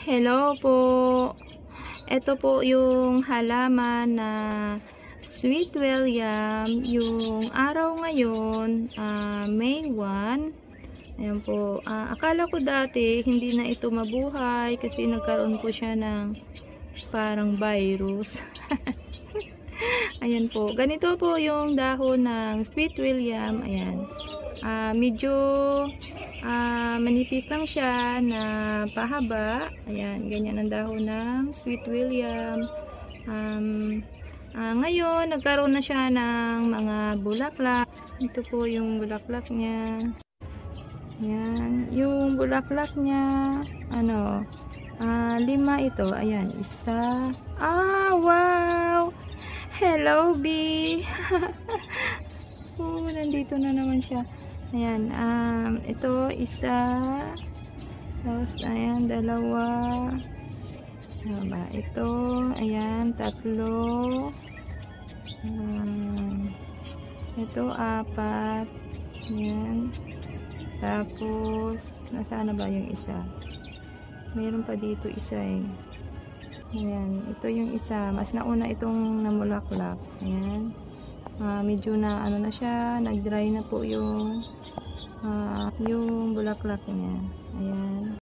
Hello po. Ito po yung halaman na Sweet William. Yung araw ngayon, uh, May 1. Ayan po. Uh, akala ko dati, hindi na ito mabuhay kasi nagkaroon po siya ng parang virus. Ayan po. Ganito po yung dahon ng Sweet William. Ayan. Uh, medyo uh, manipis lang siya na pahaba. Ayan. Ganyan ang dahon ng Sweet William. Um, uh, ngayon, nagkaroon na siya ng mga bulaklak. Ito po yung bulaklak niya. Ayan. Yung bulaklak niya, ano, uh, lima ito. Ayan. Isa. Ah, wow! Hello, B! oh, nandito na naman siya. Ayan, um, ito, isa, tapos, ayan, dalawa, ano ba, ito, ayan, tatlo, um, ito, apat, ayan, tapos, nasaan na ba yung isa? Mayroon pa dito isa eh. Ayan, ito yung isa. Mas nauna itong namulaklak. Ayan. Uh, medyo na ano na siya, nag-dry na po yung uh, yung bulaklak niya. Ayan.